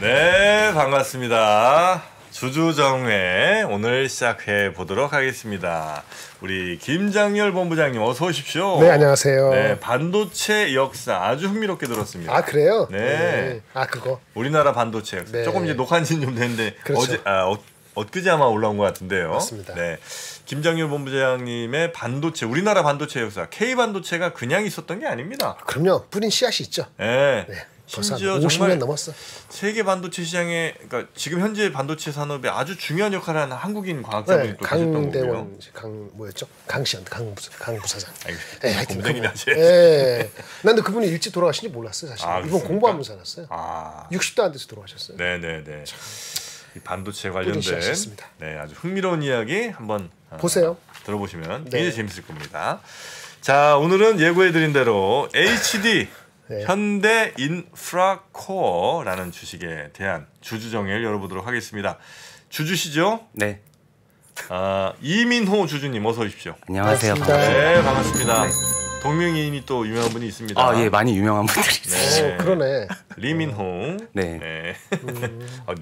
네, 반갑습니다. 주주정회 오늘 시작해 보도록 하겠습니다. 우리 김장열 본부장님 어서 오십시오. 네, 안녕하세요. 네, 반도체 역사 아주 흥미롭게 들었습니다. 아, 그래요? 네. 네. 아, 그거. 우리나라 반도체 역사. 네. 조금 이제 녹한 지좀 됐는데 그렇죠. 어제 아, 어, 엊그제 아마 올라온 것 같은데요. 맞습니다. 네. 김정일 본부장님의 반도체, 우리나라 반도체 역사, K 반도체가 그냥 있었던 게 아닙니다. 그럼요. 뿌린 씨앗이 있죠. 네. 네. 심지어 50년 넘었어. 세계 반도체 시장에 그러니까 지금 현재 반도체 산업에 아주 중요한 역할을 하는 한국인 과학자분이 네, 또 강대원 강 뭐였죠? 강시현 강 강부사장. 그 네, 그 예, 하여튼 그, 난데 그분이 일찍 돌아가신지 몰랐어요, 사실. 아, 이번 공부하면서 알았어요. 아. 60대 안 돼서 돌아가셨어요. 네, 네, 네. 반도체 관련된 네, 아주 흥미로운 이야기 한번 어, 보세요. 어, 들어보시면 네. 굉장히 재밌을 겁니다. 자, 오늘은 예고해 드린 대로 HD 네. 현대 인프라코어라는 주식에 대한 주주 정의를 열어보도록 하겠습니다. 주주시죠? 네. 아, 이민호 주주님 어서 오십시오. 안녕하세요. 반갑습니다. 네, 반갑습니다. 네. 동명이인이 또 유명한 분이 있습니다. 아, 예, 많이 유명한 분들이 네. 있어요. 네. 그러네. 리민호. 네. 네. 음. 아,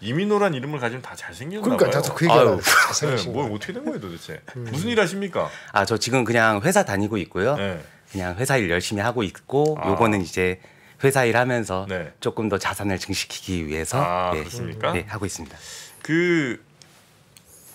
이민호란 이름을 가지면 다 잘생겼나 그러니까 봐요. 그러니까 저도 그 얘기가 네, 뭐 어떻게 된 거예요 도대체? 음. 무슨 일 하십니까? 아, 저 지금 그냥 회사 다니고 있고요. 네. 그냥 회사 일 열심히 하고 있고 아. 요거는 이제 회사 일 하면서 네. 조금 더 자산을 증식시키기 위해서 아, 네, 네, 하고 있습니다. 그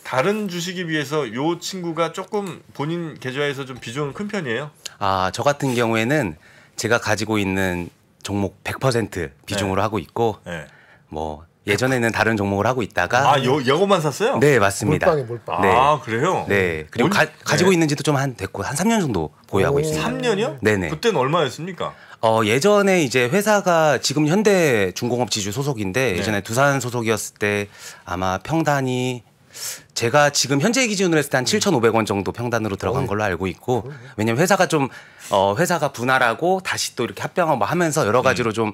다른 주식에 비해서 요 친구가 조금 본인 계좌에서 좀 비중은 큰 편이에요? 아, 저 같은 경우에는 제가 가지고 있는 종목 100% 비중으로 네. 하고 있고 네. 뭐 예전에는 다른 종목을 하고 있다가 아, 요, 요것만 샀어요? 네, 맞습니다. 몰빵이 몰빵. 아, 네. 아, 그래요? 네. 그리고 가, 가지고 네. 있는지도 좀 한 됐고 한 3년 정도 보유하고 있습니다. 3년이요? 네, 네. 그때는 얼마였습니까? 어, 예전에 이제 회사가 지금 현대 중공업 지주 소속인데 네. 예전에 두산 소속이었을 때 아마 평단이 제가 지금 현재 기준으로 했을 때한 7,500원 음. 정도 평단으로 들어간 걸로 알고 있고 왜냐면 회사가 좀 어, 회사가 분할하고 다시 또 이렇게 합병하고 뭐 하면서 여러 음. 가지로 좀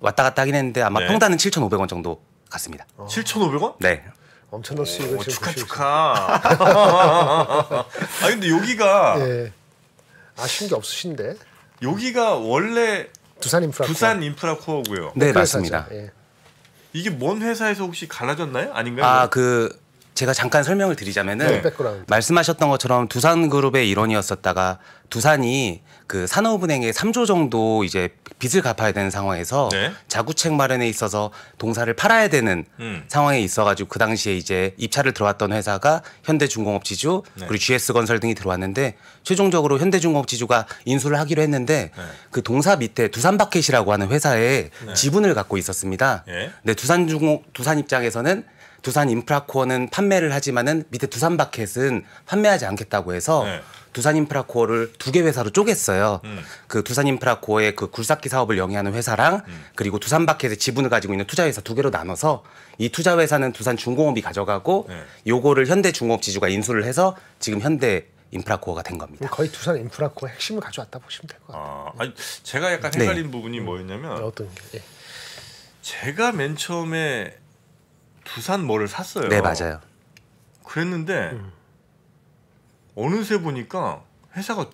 왔다 갔다 하긴 했는데 아마 네. 평단은 7,500원 정도 같습니다 7,500원? 어. 네. 엄청난 수익을 오, 축하 축하. 아 근데 여기가 예. 아쉬운 게 없으신데 여기가 원래 두산 인프라 두산 인프라 코어고요. 네 맞습니다. 예. 이게 뭔 회사에서 혹시 갈라졌나요? 아닌가요? 아그 제가 잠깐 설명을 드리자면은 네. 말씀하셨던 것처럼 두산 그룹의 일원이었었다가 두산이 그 산업은행에 3조 정도 이제 빚을 갚아야 되는 상황에서 네. 자구책 마련에 있어서 동사를 팔아야 되는 음. 상황에 있어가지고 그 당시에 이제 입찰을 들어왔던 회사가 현대중공업지주 네. 그리고 GS건설 등이 들어왔는데 최종적으로 현대중공업지주가 인수를 하기로 했는데 네. 그 동사 밑에 두산바켓이라고 하는 회사에 네. 지분을 갖고 있었습니다. 예. 근데 두산중공 두산 입장에서는 두산 인프라코어는 판매를 하지만은 밑에 두산 바켓은 판매하지 않겠다고 해서 네. 두산 인프라코어를 두 개 회사로 쪼갰어요. 음. 그 두산 인프라코어의 그 굴삭기 사업을 영위하는 회사랑 음. 그리고 두산 바켓의 지분을 가지고 있는 투자회사 두 개로 나눠서 이 투자회사는 두산 중공업이 가져가고 네. 요거를 현대중공업지주가 인수를 해서 지금 현대 인프라코어가 된 겁니다. 거의 두산 인프라코어 핵심을 가져왔다 보시면 될 것 같아요. 아, 아니, 제가 약간 네. 헷갈린 네. 부분이 뭐였냐면 네, 어떤 게? 예. 제가 맨 처음에 부산 뭐를 샀어요. 네 맞아요. 그랬는데 음. 어느새 보니까 회사가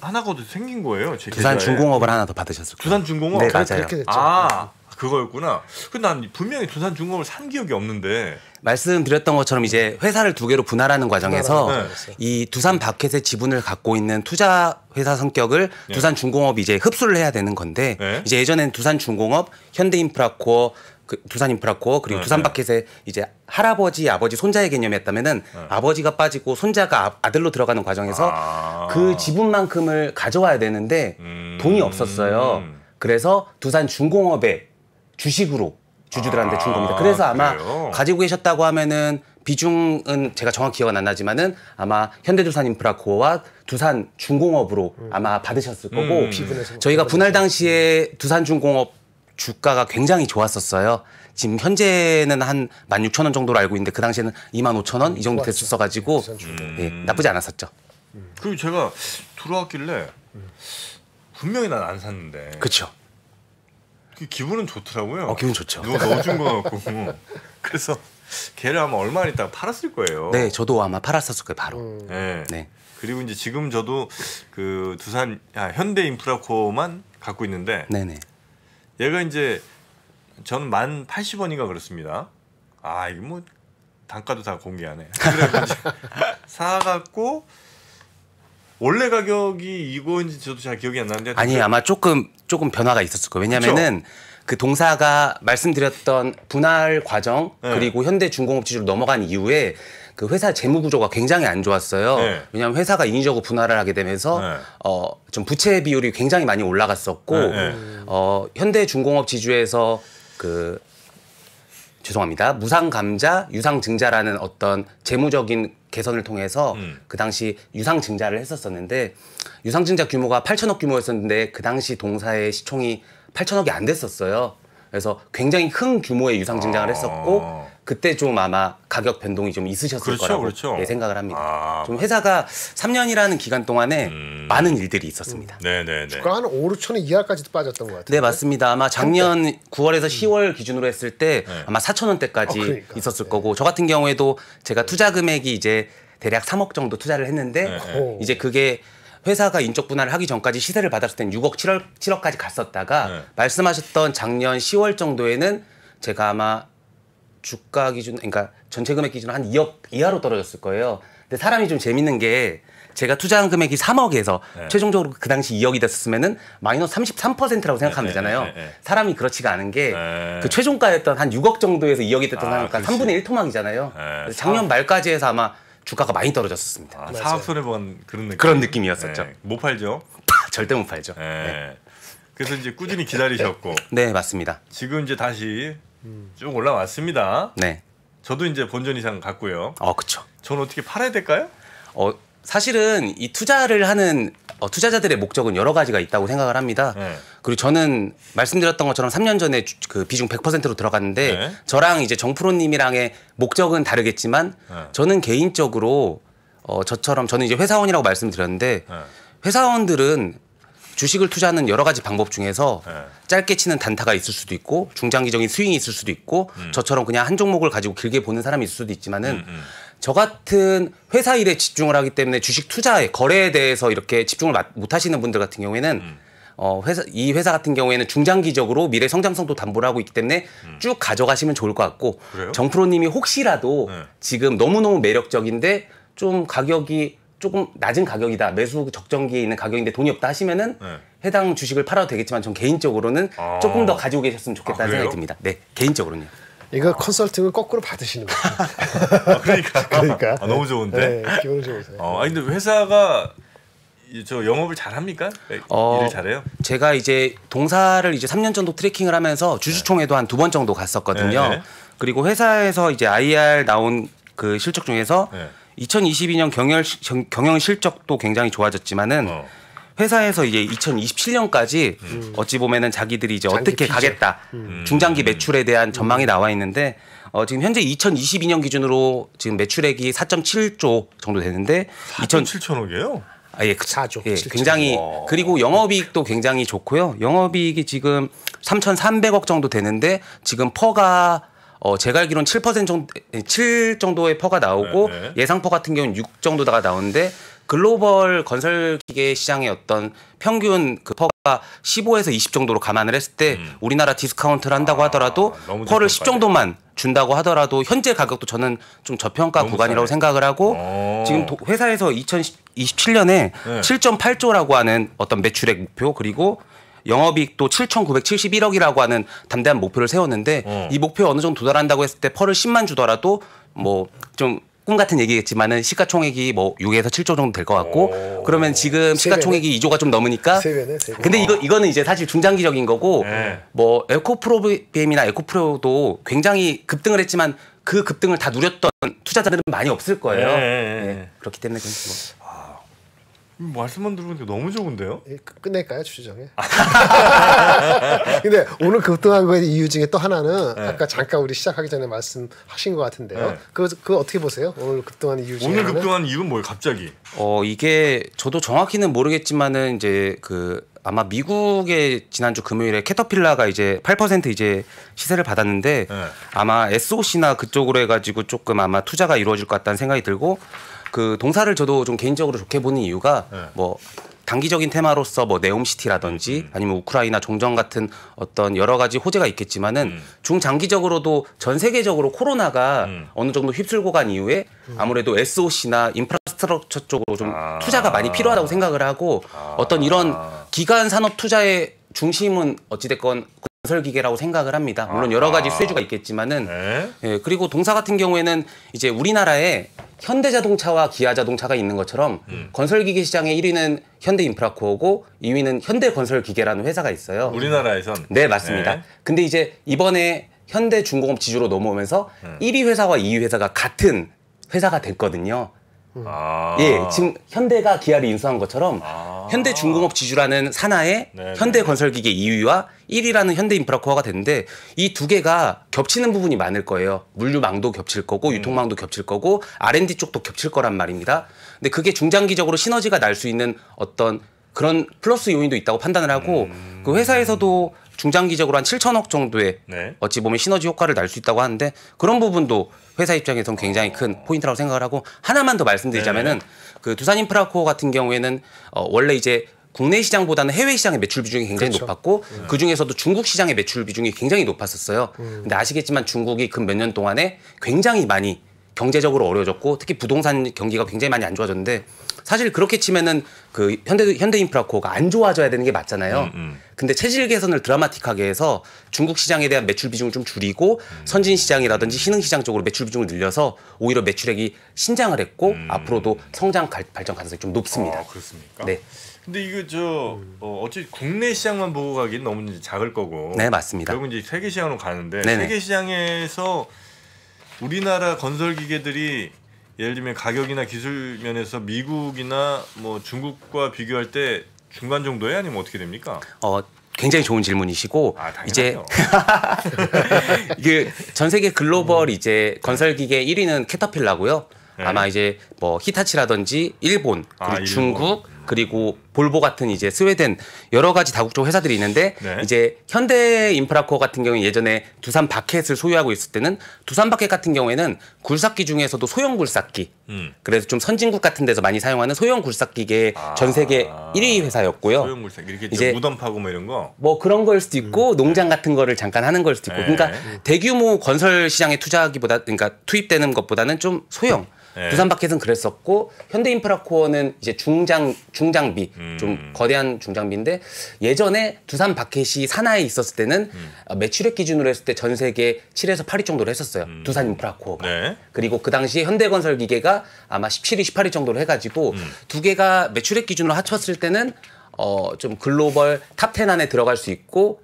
하나가 더 생긴 거예요. 제 부산 계좌에. 중공업을 하나 더받으셨어요 부산 중공업 네 맞아요. 아 그거였구나. 그난 분명히 부산 중공업을 산 기억이 없는데 말씀드렸던 것처럼 이제 회사를 두 개로 분할하는 과정에서 네. 그렇죠. 이 두산 바켓의 지분을 갖고 있는 투자 회사 성격을 네. 두산 중공업이 이제 흡수를 해야 되는 건데 네. 이제 예전엔 두산 중공업, 현대인프라코어 그 두산 인프라코어 그리고 네, 두산 네. 바켓에 이제 할아버지 아버지 손자의 개념이 었다면은 네. 아버지가 빠지고 손자가 아, 들로 들어가는 과정에서 아~ 그 지분만큼을 가져와야 되는데 음~ 돈이 없었어요. 그래서 두산 중공업에 주식으로 주주들한테 준 겁니다. 아, 그래서 아마 그래요? 가지고 계셨다고 하면은 비중은 제가 정확히 기억은 안 나지만은 아마 현대두산 인프라코어와 두산 중공업으로 음. 아마 받으셨을 거고 음. 저희가 분할 당시에 두산 중공업 주가가 굉장히 좋았었어요. 지금 현재는 한 16,000원 정도로 알고 있는데 그 당시에는 25,000원 이 정도 됐었어 가지고 음. 예, 나쁘지 않았었죠. 음. 그리고 제가 들어왔길래 분명히 난 안 샀는데. 그렇죠. 기분은 좋더라고요. 어, 기분 좋죠. 누가 넣어준 거 같고. 그래서 걔를 아마 얼마 안 있다가 팔았을 거예요. 네, 저도 아마 팔았었을 거예요, 바로. 음. 네. 네. 그리고 이제 지금 저도 그 두산 아, 현대 인프라코만 갖고 있는데 네네. 얘가 이제 전만 80원인가 그렇습니다. 아 이게 뭐 단가도 다 공개하네. 사갖고 원래 가격이 이거인지 저도 잘 기억이 안 나는데 아니 아마 조금 조금 변화가 있었을 거예요. 왜냐면은 그쵸? 그 동사가 말씀드렸던 분할 과정 네. 그리고 현대 중공업 지주로 넘어간 이후에 그 회사 재무 구조가 굉장히 안 좋았어요. 네. 왜냐하면 회사가 인위적으로 분할을 하게 되면서 네. 어좀 부채 비율이 굉장히 많이 올라갔었고 네, 네. 어 현대 중공업 지주에서 그 죄송합니다. 무상 감자, 유상 증자라는 어떤 재무적인 개선을 통해서 음. 그 당시 유상 증자를 했었었는데 유상 증자 규모가 8천억 규모였었는데 그 당시 동사의 시총이 8천억이 안 됐었어요. 그래서 굉장히 큰 규모의 유상 증장을 아. 했었고 그때 좀 아마 가격 변동이 좀 있으셨을 그렇죠, 거라고 그렇죠. 예, 생각을 합니다. 아. 좀 회사가 3년이라는 기간 동안에 음. 많은 일들이 있었습니다. 음. 네네네. 네, 네. 주가 한 5, 6천 이하까지도 빠졌던 것 같아요. 네 맞습니다. 아마 작년 한때. 9월에서 10월 음. 기준으로 했을 때 네. 아마 4천 원대까지 어, 그러니까. 있었을 네. 거고 저 같은 경우에도 제가 투자 금액이 이제 대략 3억 정도 투자를 했는데 네. 네. 이제 그게 회사가 인적 분할을 하기 전까지 시세를 받았을 땐 6억 7억 7억까지 갔었다가 네. 말씀하셨던 작년 10월 정도에는 제가 아마 주가 기준 그러니까 전체 금액 기준으한 2억 이하로 떨어졌을 거예요. 근데 사람이 좀 재밌는 게 제가 투자한 금액이 3억에서 네. 최종적으로 그 당시 2억이 됐었으면은 마이너스 33%라고 생각하면 되잖아요. 네, 네, 사람이 그렇지가 않은 게그 네. 최종가였던 한 6억 정도에서 2억이 됐던 사람이니까 3분의 1 토막이잖아요. 네. 작년 아. 말까지 해서 아마 주가가 많이 떨어졌었습니다. 아, 사업 손해 본 그런 느낌. 그런 느낌이었었죠. 네. 못 팔죠. 절대 못 팔죠. 네. 네. 그래서 이제 꾸준히 기다리셨고. 네, 네 맞습니다. 지금 이제 다시 음. 쭉 올라왔습니다. 네. 저도 이제 본전 이상 갔고요. 어, 그렇죠. 저는 어떻게 팔아야 될까요? 어, 사실은 이 투자를 하는 어, 투자자들의 목적은 여러 가지가 있다고 생각을 합니다. 네. 그리고 저는 말씀드렸던 것처럼 3년 전에 주, 그 비중 100%로 들어갔는데 네. 저랑 이제 정프로님이랑의 목적은 다르겠지만 네. 저는 개인적으로 어, 저처럼 저는 이제 회사원이라고 말씀드렸는데 네. 회사원들은 주식을 투자하는 여러 가지 방법 중에서 네. 짧게 치는 단타가 있을 수도 있고 중장기적인 스윙이 있을 수도 있고 음. 저처럼 그냥 한 종목을 가지고 길게 보는 사람이 있을 수도 있지만은 음, 음. 저 같은 회사 일에 집중을 하기 때문에 주식 투자에 거래에 대해서 이렇게 집중을 못 하시는 분들 같은 경우에는 음. 어, 회사, 이 회사 같은 경우에는 중장기적으로 미래 성장성도 담보를 하고 있기 때문에 음. 쭉 가져가시면 좋을 것 같고 그래요? 정프로님이 혹시라도 네. 지금 너무너무 매력적인데 좀 가격이 조금 낮은 가격이다 매수 적정기에 있는 가격인데 돈이 없다 하시면은 네. 해당 주식을 팔아도 되겠지만 전 개인적으로는 아... 조금 더 가지고 계셨으면 좋겠다는 아, 생각이 듭니다. 네 개인적으로는요. 이거 컨설팅을 거꾸로 받으시는 거예요. 아, 그러니까. 그러니까. 아, 너무 좋은데. 네, 기분 좋으세요. 어, 아니 근데 회사가 저 영업을 잘합니까? 어, 일을 잘해요? 제가 이제 동사를 이제 3년 정도 트래킹을 하면서 주주총회도 한 두 번 정도 갔었거든요. 네, 네. 그리고 회사에서 이제 IR 나온 그 실적 중에서 네. 2022년 경영 경영 실적도 굉장히 좋아졌지만은 어. 회사에서 이제 2027년까지 음. 어찌 보면은 자기들이 이제 어떻게 피죠. 가겠다 음. 음. 중장기 음. 매출에 대한 전망이 음. 나와 있는데 어, 지금 현재 2022년 기준으로 지금 매출액이 4.7조 정도 되는데 4.7천억이에요? 아, 예, 그, 4조. 예, 굉장히 와. 그리고 영업이익도 굉장히 좋고요. 영업이익이 지금 3,300억 정도 되는데 지금 퍼가 어, 제가 알기로는 7% 정도, 7 정도의 퍼가 나오고 네네. 예상 퍼 같은 경우는 6 정도다가 나오는데 글로벌 건설 기계 시장의 어떤 평균 그 퍼가 15에서 20 정도로 감안을 했을 때 음. 우리나라 디스카운트를 한다고 아, 하더라도 퍼를 10 정도만 준다고 하더라도 현재 가격도 저는 좀 저평가 구간이라고 잘해. 생각을 하고 오. 어. 지금 회사에서 2027년에 네. 7.8조라고 하는 어떤 매출액 목표 그리고 영업이익도 7,971억이라고 하는 담대한 목표를 세웠는데 어. 이 목표 어느 정도 도달한다고 했을 때 퍼를 10만 주더라도 뭐좀 꿈 같은 얘기겠지만은 시가총액이 뭐 6에서 7조 정도 될 것 같고 그러면 지금 시가총액이 3 2조가 좀 넘으니까 세 배네, 세 배. 근데 이거 아. 이거는 이제 사실 중장기적인 거고 네. 뭐 에코프로비엠이나 에코프로도 굉장히 급등을 했지만 그 급등을 다 누렸던 투자자들은 많이 없을 거예요. 네. 네. 네. 네 그렇기 때문에 좀 뭐. 음, 뭐 말씀만 들으니까 너무 좋은데요? 예, 끝낼까요 주주정에? 근데 오늘 급등한 거에 그 이유 중에 또 하나는 네. 아까 잠깐 우리 시작하기 전에 말씀하신 것 같은데요. 네. 그 그거 어떻게 보세요? 오늘 급등한 이유 중에 오늘 급등한 이유는 뭐예요? 갑자기? 어 이게 저도 정확히는 모르겠지만은 이제 그 아마 미국의 지난주 금요일에 캐터필라가 이제 8% 이제 시세를 받았는데 네. 아마 SOC나 그쪽으로 해가지고 조금 아마 투자가 이루어질 것 같다는 생각이 들고 그 동사를 저도 좀 개인적으로 좋게 보는 이유가 네. 뭐 단기적인 테마로서 뭐 네옴시티라든지 음. 아니면 우크라이나 종전 같은 어떤 여러 가지 호재가 있겠지만은 음. 중장기적으로도 전 세계적으로 코로나가 음. 어느 정도 휩쓸고 간 이후에 음. 아무래도 SOC나 인프라스트럭처 쪽으로 좀 아. 투자가 많이 필요하다고 생각을 하고 아. 어떤 이런 기간 산업 투자의 중심은 어찌됐건 건설기계라고 생각을 합니다. 물론 여러 가지 쇠주가 있겠지만은 네. 예, 그리고 동사 같은 경우에는 이제 우리나라에 현대자동차와 기아자동차가 있는 것처럼 음. 건설기계 시장의 1위는 현대인프라코어고 2위는 현대건설기계라는 회사가 있어요. 우리나라에선 네 맞습니다. 예. 근데 이제 이번에 현대중공업 지주로 넘어오면서 1위 음. 회사와 2위 회사가 같은 회사가 됐거든요. 음. 아. 예, 지금 현대가 기아를 인수한 것처럼 아. 현대중공업 지주라는 산하에 현대건설기계 2위와 1위라는 현대인프라코어가 됐는데이 두 개가 겹치는 부분이 많을 거예요. 물류망도 겹칠 거고 음. 유통망도 음. 겹칠 거고 R&D 쪽도 겹칠 거란 말입니다. 근데 그게 중장기적으로 시너지가 날 수 있는 어떤 그런 플러스 요인도 있다고 판단을 하고 음. 그 회사에서도 중장기적으로 한 7천억 정도의 네. 어찌 보면 시너지 효과를 날 수 있다고 하는데 그런 부분도 회사 입장에선 굉장히 큰 포인트라고 생각을 하고 하나만 더 말씀드리자면은 네. 그 두산 인프라코 같은 경우에는 어 원래 이제 국내 시장보다는 해외 시장의 매출 비중이 굉장히 그렇죠. 높았고 네. 그 중에서도 중국 시장의 매출 비중이 굉장히 높았었어요. 음. 근데 아시겠지만 중국이 그 몇 년 동안에 굉장히 많이 경제적으로 어려워졌고 특히 부동산 경기가 굉장히 많이 안 좋아졌는데 사실 그렇게 치면은 그 현대 현대인프라코가 안 좋아져야 되는 게 맞잖아요. 음, 음. 근데 체질 개선을 드라마틱하게 해서 중국 시장에 대한 매출 비중을 좀 줄이고 음. 선진 시장이라든지 신흥 시장 쪽으로 매출 비중을 늘려서 오히려 매출액이 신장을 했고 음. 앞으로도 성장 갈, 발전 가능성이 좀 높습니다. 아, 그렇습니까? 네. 근데 이거 저 어, 어찌 국내 시장만 보고 가긴 너무 이제 작을 거고. 네 맞습니다. 결국 이제 세계 시장으로 가는데 네네. 세계 시장에서 우리나라 건설 기계들이 예를 들면 가격이나 기술 면에서 미국이나 뭐 중국과 비교할 때 중간 정도에 아니면 어떻게 됩니까? 어 굉장히 좋은 질문이시고 아, 이제 이게 전 세계 글로벌 음. 이제 건설 기계 1위는 캐터필라고요. 네. 아마 이제 뭐 히타치라든지 일본 그리고 아, 일본. 중국 그리고 볼보 같은 이제 스웨덴 여러 가지 다국적 회사들이 있는데 네. 이제 현대 인프라코어 같은 경우는 예전에 두산 바켓을 소유하고 있을 때는 두산 바켓 같은 경우에는 굴삭기 중에서도 소형 굴삭기 음. 그래서 좀 선진국 같은 데서 많이 사용하는 소형 굴삭기계 아. 전 세계 1위 회사였고요. 소형 굴삭기 이렇게 이제 무덤 파고 뭐 이런 거. 뭐 그런 걸 수도 있고 음. 농장 네. 같은 거를 잠깐 하는 걸 수도 있고. 네. 그러니까 대규모 건설 시장에 투자하기보다 그러니까 투입되는 것보다는 좀 소형 음. 네. 부산 바켓은 그랬었고 현대인프라코어는 이제 중장 중장비 음. 좀 거대한 중장비인데 예전에 두산 바켓이 산하에 있었을 때는 음. 어, 매출액 기준으로 했을 때 전 세계 7에서 8위 정도로 했었어요. 음. 두산 인프라코어가. 네. 그리고 그 당시 현대건설기계가 아마 17위, 18위 정도로 해가지고 음. 두 개가 매출액 기준으로 합쳤을 때는 어 좀 글로벌 탑 10 안에 들어갈 수 있고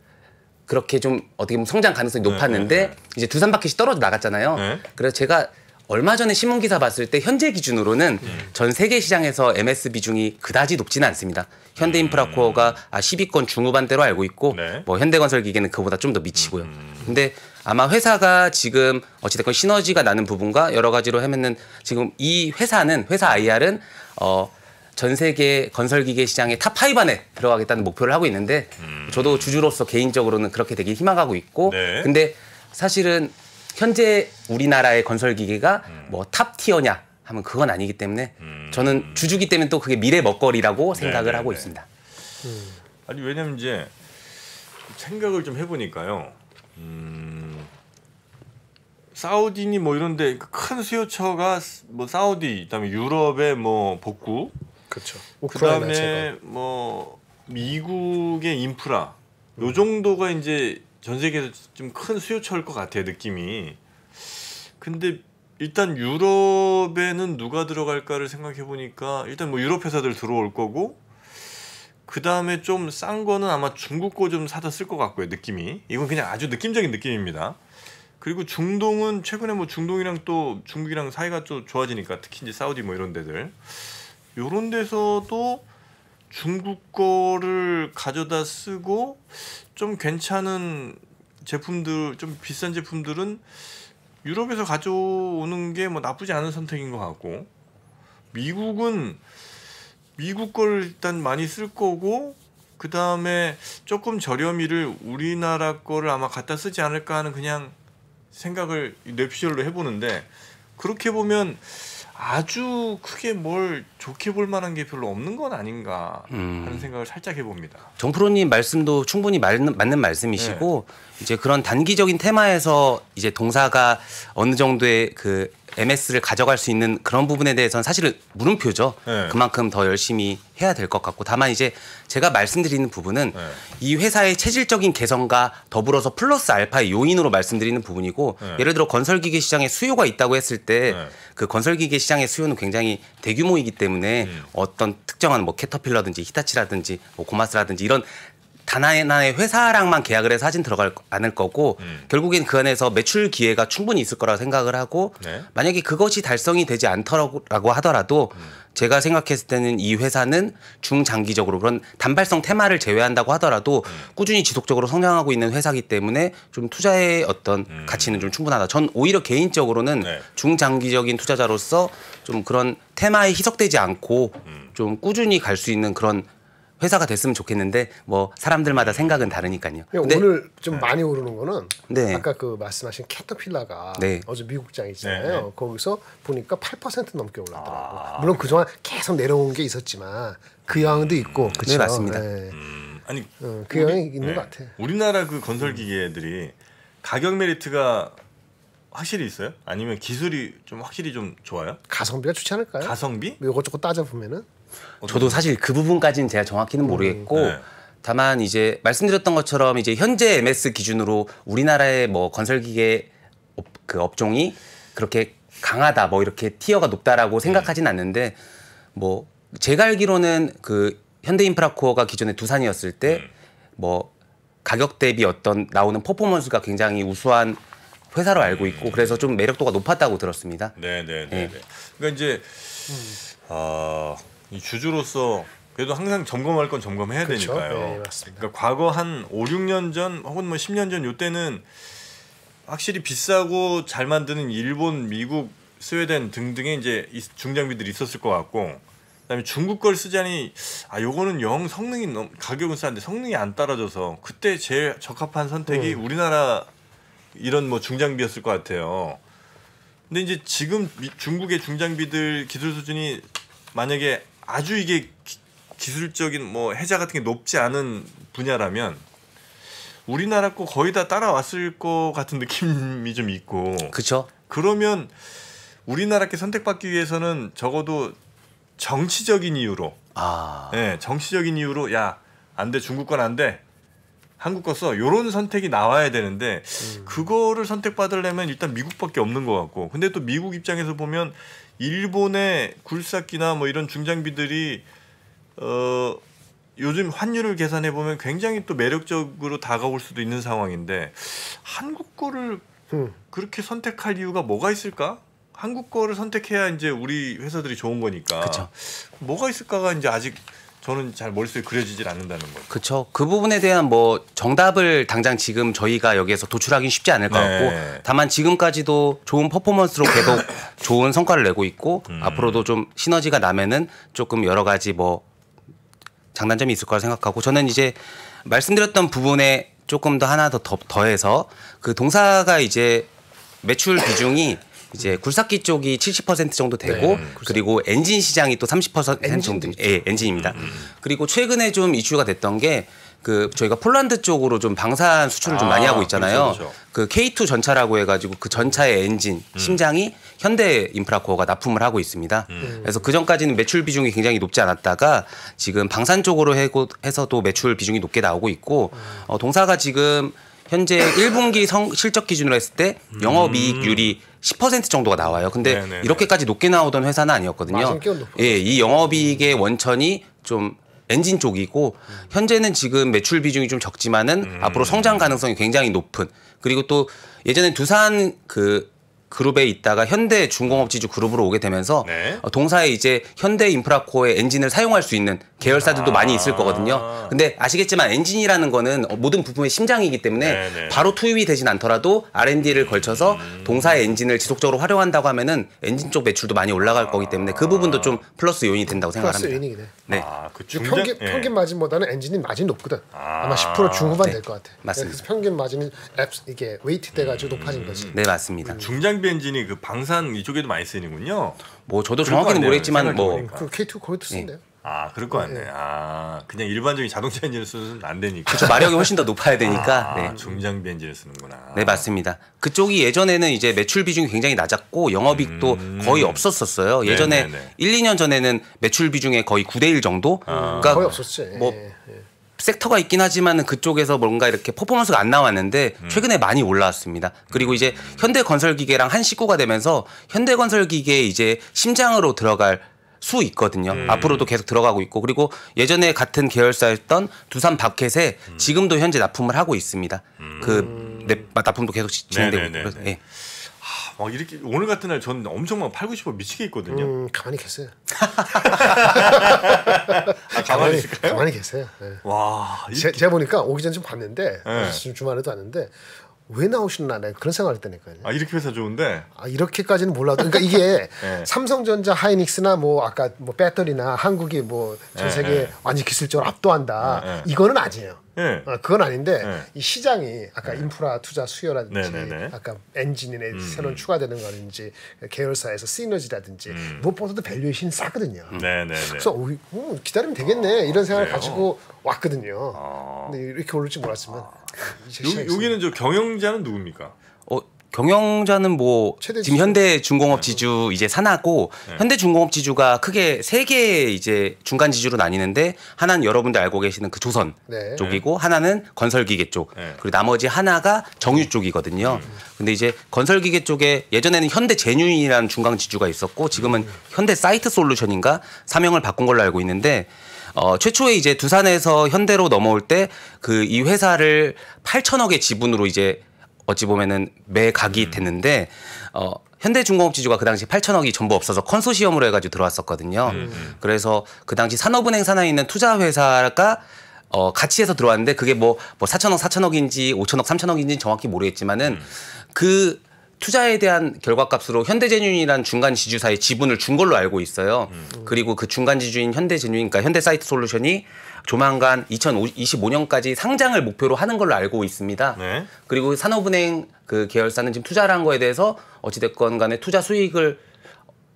그렇게 좀 어떻게 보면 성장 가능성이 네, 높았는데 네, 네, 네. 이제 두산 바켓이 떨어져 나갔잖아요. 네. 그래서 제가 얼마 전에 신문 기사 봤을 때 현재 기준으로는 네. 전 세계 시장에서 MS 비중이 그다지 높지는 않습니다. 현대인프라코어가 음. 아, 10위권 중후반대로 알고 있고 네. 뭐 현대건설기계는 그보다 좀 더 미치고요. 음. 근데 아마 회사가 지금 어찌됐건 시너지가 나는 부분과 여러 가지로 하면은 지금 이 회사는 회사 IR은 어. 전 세계 건설 기계 시장의 탑5 안에 들어가겠다는 목표를 하고 있는데 음. 저도 주주로서 개인적으로는 그렇게 되길 희망하고 있고 네. 근데 사실은 현재 우리나라의 건설 기계가 음. 뭐탑 티어냐 하면 그건 아니기 때문에 음. 저는 주주기 때문에 또 그게 미래 먹거리라고 네, 생각을 네 하고 네. 있습니다. 음. 아니 왜냐면 이제 생각을 좀 해보니까요. 음, 사우디니 뭐 이런데 큰 수요처가 뭐 사우디, 그다음에 유럽의 뭐 복구, 그렇죠. 그다음에 제가. 뭐 미국의 인프라 요 정도가 이제 전 세계에서 좀 큰 수요처일 것 같아요 느낌이 근데 일단 유럽에는 누가 들어갈까를 생각해 보니까 일단 뭐 유럽 회사들 들어올 거고 그 다음에 좀 싼 거는 아마 중국 거 좀 사다 쓸 것 같고요 느낌이 이건 그냥 아주 느낌적인 느낌입니다 그리고 중동은 최근에 뭐 중동이랑 또 중국이랑 사이가 좀 좋아지니까 특히 이제 사우디 뭐 이런 데들 요런 데서도 중국 거를 가져다 쓰고 좀 괜찮은 제품들 좀 비싼 제품들은 유럽에서 가져오는 게 뭐 나쁘지 않은 선택인 것 같고 미국은 미국 거를 일단 많이 쓸 거고 그 다음에 조금 저렴이를 우리나라 거를 아마 갖다 쓰지 않을까 하는 그냥 생각을 뇌피셜로 해보는데 그렇게 보면 아주 크게 뭘 좋게 볼 만한 게 별로 없는 건 아닌가 음. 하는 음. 생각을 살짝 해봅니다. 정프로님 말씀도 충분히 맞는, 맞는 말씀이시고 네. 이제 그런 단기적인 테마에서 이제 동사가 어느 정도의 그 MS를 가져갈 수 있는 그런 부분에 대해서는 사실은 물음표죠. 네. 그만큼 더 열심히 해야 될 것 같고 다만 이제 제가 말씀드리는 부분은 네. 이 회사의 체질적인 개선과 더불어서 플러스 알파의 요인으로 말씀드리는 부분이고 네. 예를 들어 건설기계 시장에 수요가 있다고 했을 때그 네. 건설기계 시장의 수요는 굉장히 대규모이기 때문에 음. 어떤 특정한 뭐 캐터필러든지 히타치라든지 뭐 고마스라든지 이런 단 하나의 회사랑만 계약을 해서 사진 들어갈 않을 거고 음. 결국엔 그 안에서 매출 기회가 충분히 있을 거라고 생각을 하고 네. 만약에 그것이 달성이 되지 않더라고 하더라도 음. 제가 생각했을 때는 이 회사는 중장기적으로 그런 단발성 테마를 제외한다고 하더라도 음. 꾸준히 지속적으로 성장하고 있는 회사기 때문에 좀 투자의 어떤 음. 가치는 좀 충분하다. 전 오히려 개인적으로는 네. 중장기적인 투자자로서 좀 그런 테마에 희석되지 않고 음. 좀 꾸준히 갈 수 있는 그런 회사가 됐으면 좋겠는데 뭐 사람들마다 생각은 다르니까요. 예, 근데 오늘 좀 많이 오르는 거는 네. 아까 그 말씀하신 캐터필라가 네. 어제 미국장 있잖아요. 네, 네. 거기서 보니까 8% 넘게 올랐더라고. 아. 물론 그동안 계속 내려온 게 있었지만 그 영향도 있고 음. 그쵸? 네 맞습니다. 예. 음, 아니 어, 그 영향이 있는 네. 것 같아. 우리나라 그 건설 기계들이 가격 메리트가 확실히 있어요? 아니면 기술이 좀 확실히 좀 좋아요? 가성비가 좋지 않을까요? 가성비? 이것저것 따져 보면은 저도 사실 그 부분까지는 제가 정확히는 어, 네. 모르겠고 네. 다만 이제 말씀드렸던 것처럼 이제 현재 MS 기준으로 우리나라의 뭐 건설기계 업, 그 업종이 그렇게 강하다 뭐 이렇게 티어가 높다라고 생각하진 네. 않는데 뭐 제가 알기로는 그 현대인프라코어가 기존에 두산이었을 때뭐 네. 가격 대비 어떤 나오는 퍼포먼스가 굉장히 우수한 회사로 알고 음. 있고 그래서 좀 매력도가 높았다고 들었습니다. 네네네. 네. 그러니까 이제 아 어... 주주로서 그래도 항상 점검할 건 점검해야 그쵸? 되니까요. 네, 그러니까 맞습니다. 그러니까 과거 한 5, 6년 전 혹은 뭐 10년 전 요때는 확실히 비싸고 잘 만드는 일본, 미국, 스웨덴 등등의 이제 중장비들이 있었을 것 같고 그다음에 중국 걸 쓰자니 아 요거는 영 성능이 너무 가격은 싼데 성능이 안 따라줘서 그때 제일 적합한 선택이 음. 우리나라 이런 뭐 중장비였을 것 같아요. 근데 이제 지금 중국의 중장비들 기술 수준이 만약에 아주 이게 기, 술적인뭐 해자 같은 게 높지 않은 분야라면 우리나라 거 거의 다 따라왔을 것 같은 느낌이 좀 있고. 그렇죠. 그러면 우리나라께 선택받기 위해서는 적어도 정치적인 이유로. 아. 네, 정치적인 이유로 야 안 돼 중국 건안 돼. 한국 거써 요런 선택이 나와야 되는데 음. 그거를 선택받으려면 일단 미국밖에 없는 것 같고 근데 또 미국 입장에서 보면 일본의 굴삭기나 뭐 이런 중장비들이 어 요즘 환율을 계산해 보면 굉장히 또 매력적으로 다가올 수도 있는 상황인데 한국 거를 음. 그렇게 선택할 이유가 뭐가 있을까? 한국 거를 선택해야 이제 우리 회사들이 좋은 거니까. 그쵸. 뭐가 있을까가 이제 아직 저는 잘 머릿속에 그려지질 않는다는 거죠. 그렇죠. 그 부분에 대한 뭐 정답을 당장 지금 저희가 여기에서 도출하기 쉽지 않을 것 같고 네. 다만 지금까지도 좋은 퍼포먼스로 계속 좋은 성과를 내고 있고 음. 앞으로도 좀 시너지가 나면은 조금 여러 가지 뭐 장단점이 있을 거라 생각하고 저는 이제 말씀드렸던 부분에 조금 더 하나 더, 더 더해서 그 동사가 이제 매출 비중이 이제 굴삭기 쪽이 70% 정도 되고 네, 그리고 엔진 시장이 또 30% 정도 예, 엔진입니다. 음, 음. 그리고 최근에 좀 이슈가 됐던 게 그 저희가 폴란드 쪽으로 좀 방산 수출을 아, 좀 많이 아, 하고 있잖아요. 그렇죠, 그렇죠. 그 K2 전차라고 해가지고 그 전차의 엔진 음. 심장이 현대 인프라코어가 납품을 하고 있습니다. 음. 그래서 그 전까지는 매출 비중이 굉장히 높지 않았다가 지금 방산 쪽으로 해서도 매출 비중이 높게 나오고 있고 음. 어, 동사가 지금 현재 1분기 성, 실적 기준으로 했을 때 영업이익률이 음. 10% 정도가 나와요. 근데 네네 네, 네. 이렇게까지 높게 나오던 회사는 아니었거든요. 예, 이 영업이익의 원천이 좀 엔진 쪽이고 음. 현재는 지금 매출 비중이 좀 적지만은 음. 앞으로 성장 가능성이 굉장히 높은 그리고 또 예전에 두산 그 그룹에 있다가 현대 중공업지주 그룹으로 오게 되면서 네. 어, 동사에 이제 현대 인프라코의 엔진을 사용할 수 있는 계열사들도 아. 많이 있을 거거든요. 근데 아시겠지만 엔진이라는 거는 어, 모든 부품의 심장이기 때문에 네네. 네. 바로 투입이 되진 않더라도 R&D를 걸쳐서 음. 동사의 엔진을 지속적으로 활용한다고 하면은 엔진 쪽 매출도 많이 올라갈 거기 때문에 그 부분도 좀 플러스 요인이 된다고 생각합니다. 요인이네. 네. 아, 그 중장... 평균, 네. 평균 마진보다는 엔진이 마진 높거든. 아. 마10% 중후반 네. 될것 같아. 네, 맞습니다. 그래서 평균 마진은앱 이게 웨이트 돼가지고 음. 높아진 거지. 네 맞습니다. 음. 그 중장 V 엔진이 그 방산 이쪽에도 많이 쓰이는군요. 뭐 저도 정확히는 모르겠지만 뭐 K2 거기도 쓴대요. 네. 아 그럴 것 같네. 네. 아 그냥 일반적인 자동차 엔진을 쓰는 안 되니까. 그렇죠. 마력이 훨씬 더 높아야 되니까. 아, 네. 중장비 엔진을 쓰는구나. 네 맞습니다. 그쪽이 예전에는 이제 매출 비중이 굉장히 낮았고 영업익도 음... 거의 없었었어요. 예전에 네네네. 1, 2년 전에는 매출 비중의 거의 9대 1 정도. 아. 그러니까 거의 없었지. 뭐 예, 예. 섹터가 있긴 하지만 그쪽에서 뭔가 이렇게 퍼포먼스가 안 나왔는데 음. 최근에 많이 올라왔습니다. 그리고 이제 음. 현대건설기계랑 한 식구가 되면서 현대건설기계 이제 심장으로 들어갈 수 있거든요. 음. 앞으로도 계속 들어가고 있고 그리고 예전에 같은 계열사였던 두산 바켓에 음. 지금도 현재 납품을 하고 있습니다. 그 음. 그 납품도 계속 네, 네, 진행되고 있고. 네. 네. 예. 하, 막 이렇게 오늘 같은 날 저는 엄청 막 팔고 싶어 미치겠거든요. 음, 가만히 계세요. 아, 가만히 있을요 가만히 계세요. 네. 와, 제, 제가 보니까 오기 전좀 봤는데 예. 어, 지금 주말에도 왔는데 왜 나오시는 안 그런 생각을 했다니까요. 아 이렇게 회사 좋은데. 아 이렇게까지는 몰라도 그러니까 이게 네. 삼성전자, 하이닉스나 뭐 아까 뭐 배터리나 한국이 뭐 전 세계 완전 기술적으로 압도한다. 이거는 아니에요. 네. 아, 그건 아닌데 네. 이 시장이 아까 네. 인프라 투자 수요라든지 아까 엔진이나 음. 새로운 추가되는 거라든지 계열사에서 시너지라든지 음. 무엇보다도 밸류에이션이 싸거든요. 그래서 오, 음, 기다리면 되겠네 어, 이런 생각을 그래요? 가지고 왔거든요. 어. 근데 이렇게 오를 지 몰랐으면 아. 요, 여기는 저 경영자는 누굽니까? 어, 경영자는 뭐 지금 지주. 현대중공업 지주 이제 산하고 네. 현대중공업 지주가 크게 세 개의 이제 중간 지주로 나뉘는데 하나는 여러분들 알고 계시는 그 조선 네. 쪽이고 하나는 건설기계 쪽 네. 그리고 나머지 하나가 정유 쪽이거든요. 음. 근데 이제 건설기계 쪽에 예전에는 현대제뉴인이라는 중간 지주가 있었고 지금은 음. 현대 사이트 솔루션인가 사명을 바꾼 걸로 알고 있는데 어, 최초에 이제 두산에서 현대로 넘어올 때 그 이 회사를 8천억의 지분으로 이제 어찌 보면은 매각이 음. 됐는데 어 현대중공업 지주가 그 당시 8천억이 전부 없어서 컨소시엄으로 해가지고 들어왔었거든요. 음, 음. 그래서 그 당시 산업은행 산하에 있는 투자회사가 어, 같이 해서 들어왔는데 그게 뭐, 뭐 4천억, 4천억인지 5천억, 3천억인지 정확히 모르겠지만은 음. 그 투자에 대한 결과값으로 현대제뉴인이란 중간 지주사의 지분을 준 걸로 알고 있어요. 음. 그리고 그 중간 지주인 현대제뉴인, 그러니까 현대사이트솔루션이 조만간 2025년까지 상장을 목표로 하는 걸로 알고 있습니다. 네. 그리고 산업은행 그 계열사는 지금 투자를 한 거에 대해서 어찌됐건 간에 투자 수익을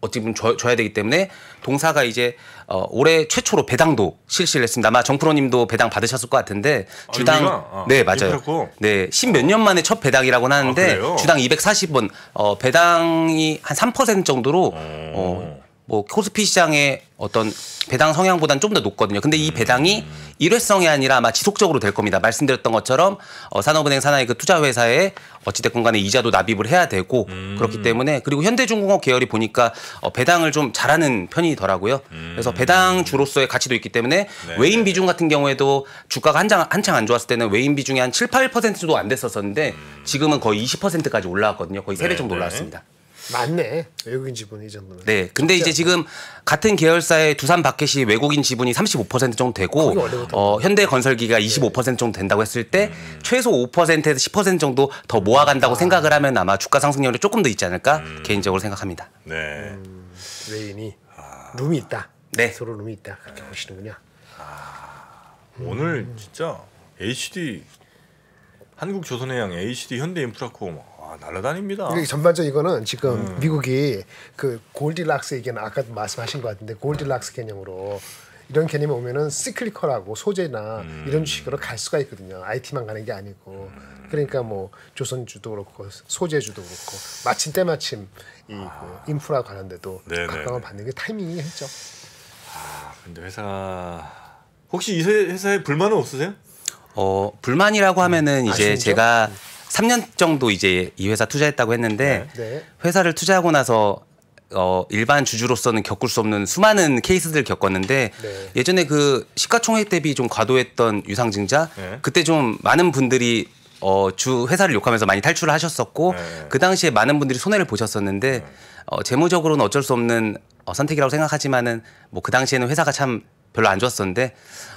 어찌 보면 줘, 줘야 되기 때문에 동사가 이제 어, 올해 최초로 배당도 실시를 했습니다. 아마 정프로님도 배당 받으셨을 것 같은데 아, 주당 아, 아, 네 맞아요. 네, 십 몇 년 만에 첫 배당이라고는 아, 하는데 아, 주당 240원 어, 배당이 한 3% 정도로 어, 어뭐 코스피 시장의 어떤 배당 성향보다는 좀더 높거든요. 근데 이 음. 배당이 일회성이 아니라 아마 지속적으로 될 겁니다. 말씀드렸던 것처럼 어, 산업은행 산하의 그 투자회사에 어찌됐건 간에 이자도 납입을 해야 되고 음. 그렇기 때문에 그리고 현대중공업 계열이 보니까 어, 배당을 좀 잘하는 편이더라고요. 음. 그래서 배당 주로서의 가치도 있기 때문에 네. 외인 비중 같은 경우에도 주가가 한창, 한창 안 좋았을 때는 외인 비중이 한 7, 8%도 안 됐었었는데 음. 지금은 거의 20%까지 올라왔거든요. 거의 세배 네, 정도 네. 올라왔습니다. 네. 맞네. 외국인 지분이 이 정도면. 네. 근데 이제 지금 같은 계열사의 두산 바켓이 외국인 지분이 35% 정도 되고 어, 현대건설기가 25% 정도 된다고 했을 때 음. 최소 5%에서 10% 정도 더 모아간다고 아. 생각을 하면 아마 주가 상승률이 조금 더 있지 않을까 음. 개인적으로 생각합니다. 네. 음, 외인이 아. 룸이 있다. 네. 서로 룸이 있다. 그렇게 보시는군요. 아. 오늘 진짜 HD 한국조선해양 HD 현대인프라코 막 아, 날아다닙니다. 그러니까 전반적인 이거는 지금 음. 미국이 그 골디락스 얘기는 아까도 말씀하신 것 같은데 골디락스 개념으로 이런 개념이 오면은 시클리컬하고 소재나 음. 이런 식으로 갈 수가 있거든요. IT만 가는 게 아니고. 음. 그러니까 뭐 조선주도 그렇고 소재주도 그렇고 마침 때마침 이 아. 그 인프라 관련돼도 각광을 받는 게 타이밍이 했죠. 아, 근데 회사 혹시 이 회사에 불만은 없으세요? 어, 불만이라고 하면은 아, 음, 이제 아쉽죠? 제가 3년 정도 이제 이 회사 투자했다고 했는데 네. 네. 회사를 투자하고 나서 어, 일반 주주로서는 겪을 수 없는 수많은 케이스들 을 겪었는데 네. 예전에 그 시가총액 대비 좀 과도했던 유상증자 네. 그때 좀 많은 분들이 어, 주 회사를 욕하면서 많이 탈출을 하셨었고 네. 그 당시에 많은 분들이 손해를 보셨었는데 네. 어, 재무적으로는 어쩔 수 없는 어, 선택이라고 생각하지만은 뭐 그 당시에는 회사가 참 별로 안 좋았었는데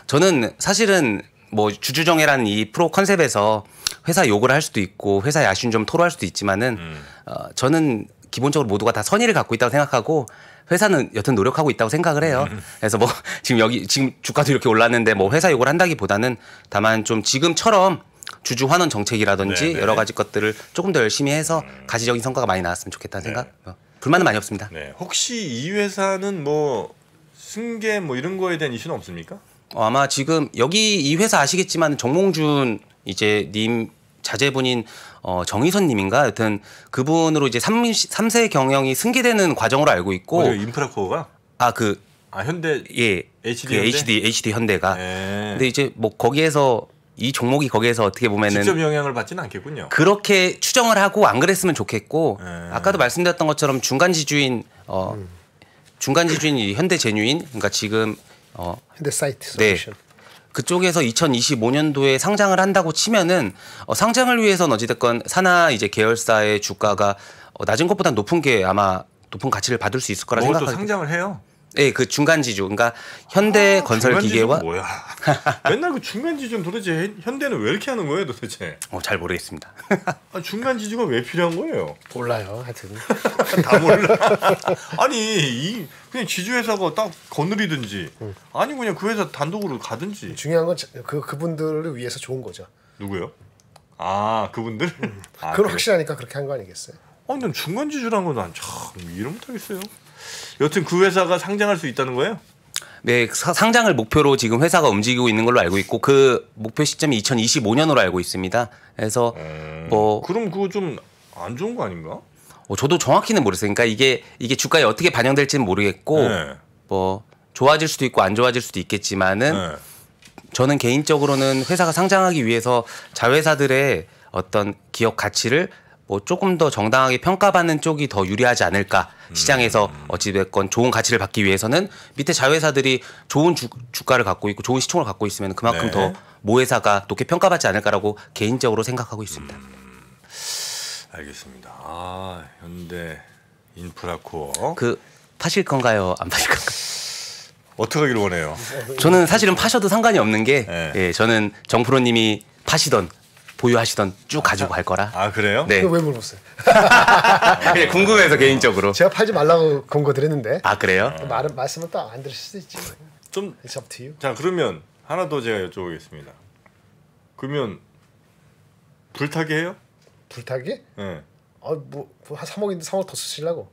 저는 사실은 뭐 주주정회라는 이 프로 컨셉에서 회사 욕을 할 수도 있고 회사의 아쉬움 좀 토로할 수도 있지만은 음. 어, 저는 기본적으로 모두가 다 선의를 갖고 있다고 생각하고 회사는 여튼 노력하고 있다고 생각을 해요. 음. 그래서 뭐 지금 여기 지금 주가도 이렇게 올랐는데 뭐 회사 욕을 한다기보다는 다만 좀 지금처럼 주주 환원 정책이라든지 네네. 네. 여러 가지 것들을 조금 더 열심히 해서 음. 가시적인 성과가 많이 나왔으면 좋겠다는 네 생각. 어, 불만은 많이 없습니다. 네. 혹시 이 회사는 뭐 승계 뭐 이런 거에 대한 이슈는 없습니까? 어, 아마 지금 여기 이 회사 아시겠지만 정몽준 이제 님 자제분인 어, 정의선 님인가 여튼 그분으로 이제 3, 3세 경영이 승계되는 과정으로 알고 있고 어 인프라코어가 아 그 아 현대 예 HD 그 현대? HD HD 현대가 예. 근데 이제 뭐 거기에서 이 종목이 거기에서 어떻게 보면은 직접 영향을 받지는 않겠군요. 그렇게 추정을 하고 안 그랬으면 좋겠고 예. 아까도 말씀드렸던 것처럼 중간 지주인 어 음. 중간 지주인 이 현대제뉴인 그러니까 지금 어, 핸드사이트 솔루션. 네. 그쪽에서 2025년도에 상장을 한다고 치면은 어, 상장을 위해서는 어찌됐건 사나 이제 계열사의 주가가 어, 낮은 것보다 높은 게 아마 높은 가치를 받을 수 있을 거라 생각합니다. 상장을 해요. 예, 네, 그 중간 지주. 그러니까 현대 아, 건설 기계와 뭐야? 맨날 그 중간 지주는 도대체 현대는 왜 이렇게 하는 거예요, 도대체? 어, 잘 모르겠습니다. 아, 중간 지주가 왜 필요한 거예요? 몰라요, 하여튼. 다 몰라. 아니, 이 그냥 지주 회사가 딱 거느리든지 음. 아니 그냥 그 회사 단독으로 가든지. 중요한 건 그 그분들을 위해서 좋은 거죠. 누구요? 아, 그분들? 음. 아, 그걸 그래. 확실하니까 그렇게 한 거 아니겠어요? 아니, 중간 지주라는 건난참 이해 못하겠어요. 여튼 그 회사가 상장할 수 있다는 거예요? 네, 상장을 목표로 지금 회사가 움직이고 있는 걸로 알고 있고 그 목표 시점이 2025년으로 알고 있습니다. 그래서 음, 뭐 그럼 그거 좀 안 좋은 거 아닌가? 어, 저도 정확히는 모르겠어요. 그러니까 이게 이게 주가에 어떻게 반영될지는 모르겠고 네. 뭐 좋아질 수도 있고 안 좋아질 수도 있겠지만은 네. 저는 개인적으로는 회사가 상장하기 위해서 자회사들의 어떤 기업 가치를 어, 조금 더 정당하게 평가받는 쪽이 더 유리하지 않을까. 음. 시장에서 어찌됐건 좋은 가치를 받기 위해서는 밑에 자회사들이 좋은 주, 주가를 갖고 있고 좋은 시총을 갖고 있으면 그만큼 네. 더 모회사가 높게 평가받지 않을까라고 개인적으로 생각하고 있습니다. 음, 알겠습니다. 아, 현대 인프라코어. 그 파실 건가요? 안 파실 건가요? 어떻게 하기를 원해요? 저는 사실은 파셔도 상관이 없는 게 네. 예, 저는 정프로님이 파시던 보유하시던 쭉 아, 가지고 아, 갈 거라. 아 그래요? 네. 왜물어어요 그냥 궁금해서 개인적으로. 제가 팔지 말라고 권고 드렸는데. 아 그래요? 그 아. 말은 말씀은 또안 들으실 수 있지. 좀. It's up to you. 자 그러면 하나 더 제가 여쭤보겠습니다. 그러면 불타게 해요? 불타게? 네. 아뭐한 뭐 3억인데 3억 더 쓰시려고?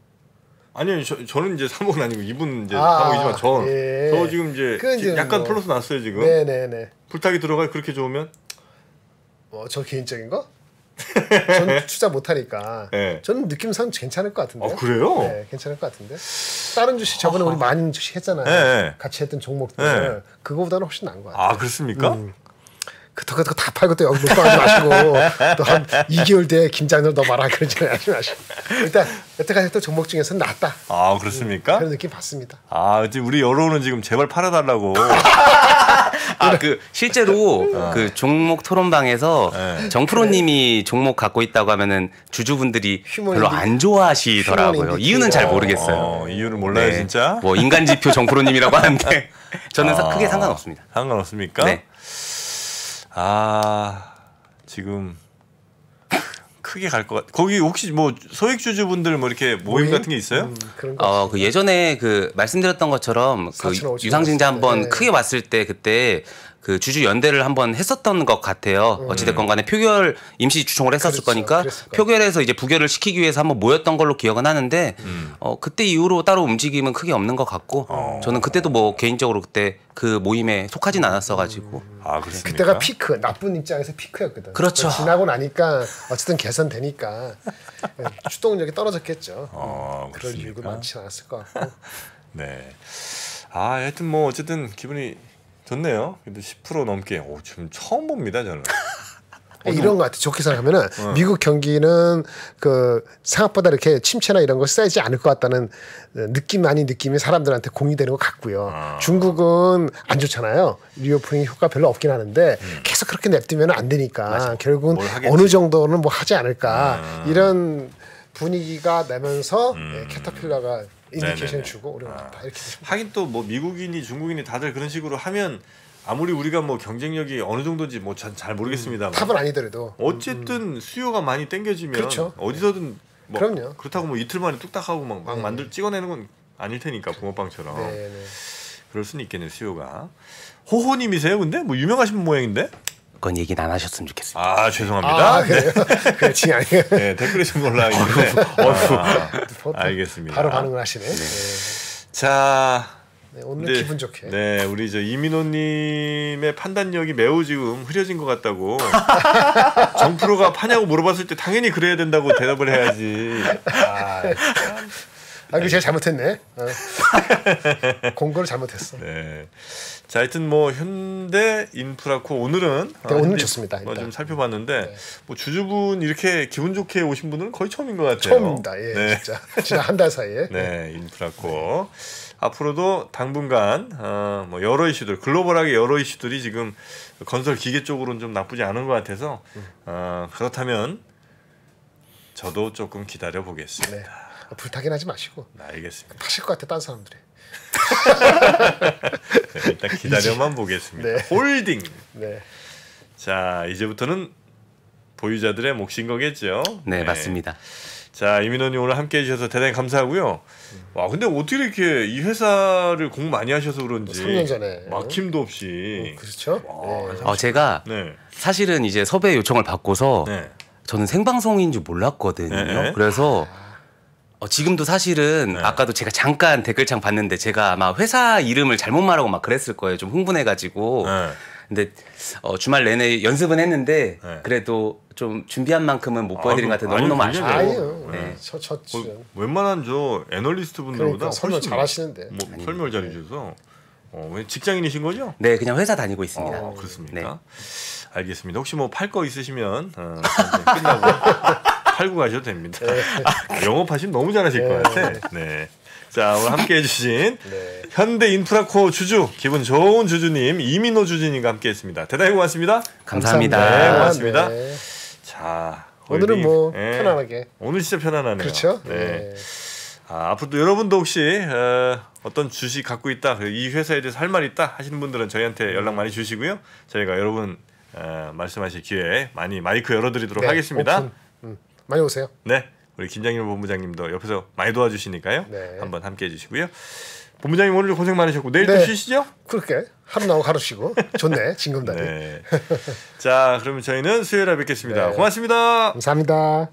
아니요 저, 저는 이제 3억은 아니고 이분 이제 아, 3억이지만 저, 예. 지금 이제 약간 뭐. 플러스 났어요 지금 네네네 네, 네. 불타기 들어가 그렇게 좋으면 어, 저 개인적인 거? 전 투자 못하니까. 네. 예. 저는 느낌상 괜찮을 것 같은데. 아, 그래요? 네, 괜찮을 것 같은데. 다른 주식 저번에 우리 많은 주식 했잖아요. 네. 예, 같이 했던 종목들. 네. 그거보다는 훨씬 나은 것 아, 같아요. 아, 그렇습니까? 음. 그토그토 다 팔고 또 여기 묵고 하지 마시고 또 한 2개월 뒤에 김장을 너 말아 그러지 마시고 일단 여태까지 또 종목 중에서는 낫다. 아 그렇습니까? 그런 느낌 받습니다. 아 이제 우리 여론은 지금 제발 팔아달라고. 아그 실제로 어. 그 종목 토론방에서 네. 정프로님이 종목 갖고 있다고 하면은 주주분들이 별로 안 좋아하시더라고요. 이유는 잘 어, 모르겠어요. 어, 이유는 몰라요 네. 진짜. 뭐 인간지표 정프로님이라고 하는데 저는 아, 크게 상관없습니다. 상관없습니까? 네. 아 지금 크게 갈 것 같. 거기 혹시 뭐 소액주주분들 뭐 이렇게 모임, 모임? 같은 게 있어요? 음, 그런 어, 그 예전에 그 말씀드렸던 것처럼 그 유상증자 한번 네. 크게 왔을 때 그때 그 주주 연대를 한번 했었던 것 같아요. 음. 어찌됐건 간에 표결 임시 추총을 그렇죠, 했었을 그렇죠. 거니까 그랬을 표결에서 이제 부결을 시키기 위해서 한번 모였던 걸로 기억은 하는데 음. 어, 그때 이후로 따로 움직임은 크게 없는 것 같고 어. 저는 그때도 뭐 개인적으로 그때 그 모임에 속하진 음. 않았어가지고 음. 아, 그때가 피크 나쁜 입장에서 피크였거든. 그렇죠. 지나고 나니까 어쨌든 개선되니까 예, 추동력이 떨어졌겠죠. 어, 음, 그럴 이유가 많지 않았을 것 같고. 네. 아, 하여튼 뭐 어쨌든 기분이 좋네요. 근데 10% 넘게. 오, 지금 처음 봅니다, 저는. 이런 것 같아. 좋게 생각하면은 어. 미국 경기는 그 생각보다 이렇게 침체나 이런 거 세지 않을 것 같다는 느낌 많이 느낌이 사람들한테 공유되는 것 같고요. 아. 중국은 안 좋잖아요. 리오프닝 효과 별로 없긴 하는데 음. 계속 그렇게 냅두면 안 되니까 맞아. 결국은 어느 정도는 뭐 하지 않을까 아. 이런 분위기가 나면서 음. 예, 캐터필러가 인디케이션 주고 우리는 아. 이렇게 하긴 또 뭐 미국인이 중국인이 다들 그런 식으로 하면 아무리 우리가 뭐 경쟁력이 어느 정도인지 뭐 잘 모르겠습니다만 음, 탑은 아니더라도 어쨌든 음, 음. 수요가 많이 땡겨지면 그렇죠. 어디서든 뭐 그럼요. 그렇다고 뭐 이틀 만에 뚝딱 하고 막, 막 네. 만들 찍어내는 건 아닐 테니까 붕어빵처럼 네, 네. 그럴 수는 있겠네요 수요가 호호님이세요 근데 뭐 유명하신 모양인데 건얘기안 하셨으면 좋겠습니다. 아 죄송합니다. 아, 그래요? 네. 그렇지 아니에요. 네, 댓글이 좀 올라와 있는데. 어 아, 알겠습니다. 바로 반응하시 네. 네. 자. 네, 오늘 네, 기분 좋게. 네, 우리 저 이민호님의 판단력이 매우 지금 흐려진 것 같다고. 정프로가 파냐고 물어봤을 때 당연히 그래야 된다고 대답을 해야지. 아, 아, 이거 제가 잘못했네. 어. 공고를 잘못했어. 네. 자, 하여튼 뭐 현대 인프라코 오늘은 네, 오늘 아, 좋습니다. 뭐좀 살펴봤는데 네. 뭐 주주분 이렇게 기분 좋게 오신 분은 거의 처음인 것 같아요. 처음입니다. 예, 네. 진짜 지난 한 달 사이에. 네, 인프라코 앞으로도 당분간 어, 뭐 여러 이슈들 글로벌하게 여러 이슈들이 지금 건설 기계 쪽으로는 좀 나쁘지 않은 것 같아서 음. 어, 그렇다면 저도 조금 기다려 보겠습니다. 네. 아, 불타긴 하지 마시고. 네, 알겠습니다. 파실 것 같아 딴 사람들이. 네, 일단 기다려만 보겠습니다. 네. 홀딩. 네. 자 이제부터는 보유자들의 몫인 거겠죠. 네, 네, 맞습니다. 자 이민호님 오늘 함께해 주셔서 대단히 감사하고요. 와 근데 어떻게 이렇게 이 회사를 공 많이 하셔서 그런지 3년 뭐 전에 막힘도 없이 어, 그렇죠. 와, 네. 어, 제가 사실은 이제 섭외 요청을 받고서 저는 생방송인 줄 몰랐거든요. 그래서 아. 어, 지금도 사실은 네. 아까도 제가 잠깐 댓글창 봤는데 제가 아마 회사 이름을 잘못 말하고 막 그랬을 거예요. 좀 흥분해가지고. 네. 근데 어, 주말 내내 연습은 했는데 네. 그래도 좀 준비한 만큼은 못 아, 보여드린 것 같아 너무너무 아쉽고. 아니에요. 네. 네. 저, 저, 저. 어, 웬만한 저 애널리스트 분들보다 그러니까, 설명 잘하시는데. 뭐, 설명을 잘해주셔서. 네. 어, 왜 직장인이신 거죠? 네, 그냥 회사 다니고 있습니다. 아, 그렇습니까? 네. 알겠습니다. 혹시 뭐 팔 거 있으시면 어, 끝나고 팔고 가셔도 됩니다. 네. 아, 영업하시면 너무 잘하실 네. 것 같아. 요 네. 자 오늘 함께해 주신 네. 현대 인프라코 주주 기분 좋은 주주님 이민호 주주님과 함께했습니다. 대단히 고맙습니다. 감사합니다. 네, 네. 고맙습니다. 네. 자 오늘은 뭐 예. 편안하게 오늘 진짜 편안하네요. 그렇죠. 네. 네. 아, 앞으로도 여러분도 혹시 어, 어떤 주식 갖고 있다 그 이 회사에 대해서 할말 있다 하시는 분들은 저희한테 연락 많이 주시고요. 저희가 여러분 어, 말씀하실 기회 많이 마이크 열어드리도록 네, 하겠습니다. 오픈. 많이 오세요. 네. 우리 김장일 본부장님도 옆에서 많이 도와주시니까요. 네. 한번 함께 해주시고요. 본부장님 오늘 고생 많으셨고 내일 네. 쉬시죠? 그렇게 하루 나고 하루 쉬고 좋네 징검다리. 네. 자 그러면 저희는 수요일에 뵙겠습니다. 네. 고맙습니다. 감사합니다.